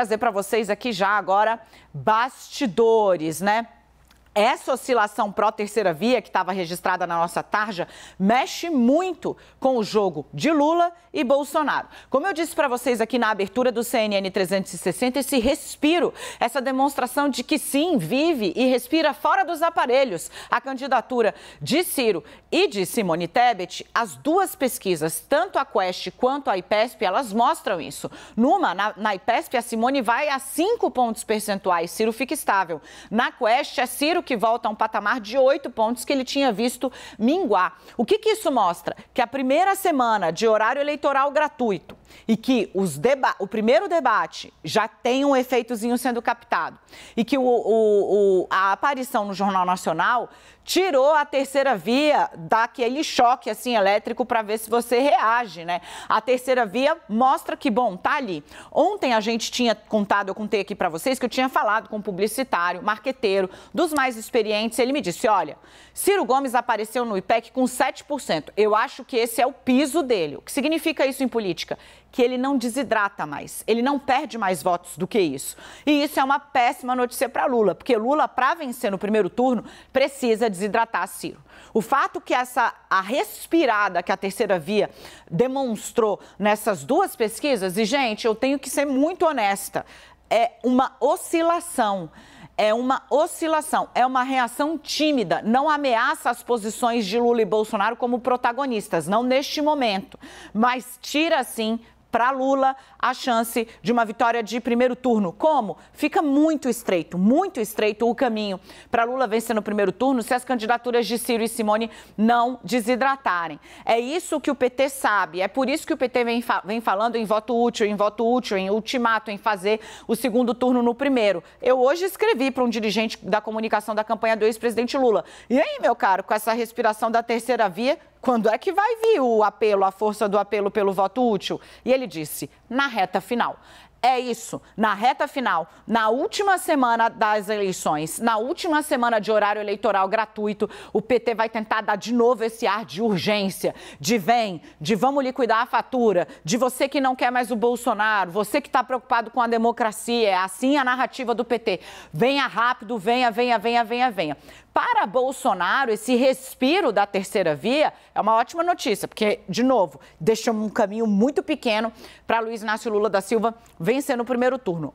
trazer para vocês aqui já agora bastidores, né? essa oscilação pró-terceira via que estava registrada na nossa tarja mexe muito com o jogo de Lula e Bolsonaro. Como eu disse para vocês aqui na abertura do CNN 360, esse respiro, essa demonstração de que sim, vive e respira fora dos aparelhos a candidatura de Ciro e de Simone Tebet, as duas pesquisas, tanto a Quest quanto a IPESP, elas mostram isso. Numa, na, na IPESP, a Simone vai a 5 pontos percentuais, Ciro fica estável. Na Quest, é Ciro que que volta a um patamar de oito pontos que ele tinha visto minguar. O que, que isso mostra? Que a primeira semana de horário eleitoral gratuito, e que os deba o primeiro debate já tem um efeitozinho sendo captado e que o, o, o, a aparição no Jornal Nacional tirou a terceira via daquele choque assim elétrico para ver se você reage, né? A terceira via mostra que bom, tá ali. Ontem a gente tinha contado, eu contei aqui para vocês que eu tinha falado com um publicitário, marqueteiro, dos mais experientes, ele me disse: "Olha, Ciro Gomes apareceu no IPEC com 7%. Eu acho que esse é o piso dele. O que significa isso em política? que ele não desidrata mais, ele não perde mais votos do que isso. E isso é uma péssima notícia para Lula, porque Lula, para vencer no primeiro turno, precisa desidratar Ciro. O fato que essa a respirada que a terceira via demonstrou nessas duas pesquisas, e gente, eu tenho que ser muito honesta, é uma oscilação é uma oscilação, é uma reação tímida, não ameaça as posições de Lula e Bolsonaro como protagonistas, não neste momento, mas tira sim para Lula a chance de uma vitória de primeiro turno. Como? Fica muito estreito, muito estreito o caminho para Lula vencer no primeiro turno se as candidaturas de Ciro e Simone não desidratarem. É isso que o PT sabe, é por isso que o PT vem, fa vem falando em voto útil, em voto útil, em ultimato, em fazer o segundo turno no primeiro. Eu hoje escrevi para um dirigente da comunicação da campanha do ex-presidente Lula. E aí, meu caro, com essa respiração da terceira via, quando é que vai vir o apelo, a força do apelo pelo voto útil? E ele disse: na reta final é isso. Na reta final, na última semana das eleições, na última semana de horário eleitoral gratuito, o PT vai tentar dar de novo esse ar de urgência, de vem, de vamos liquidar a fatura, de você que não quer mais o Bolsonaro, você que está preocupado com a democracia. É assim a narrativa do PT. Venha rápido, venha, venha, venha, venha, venha. Para Bolsonaro, esse respiro da terceira via é uma ótima notícia, porque, de novo, deixa um caminho muito pequeno para Luiz Inácio Lula da Silva vencendo no primeiro turno.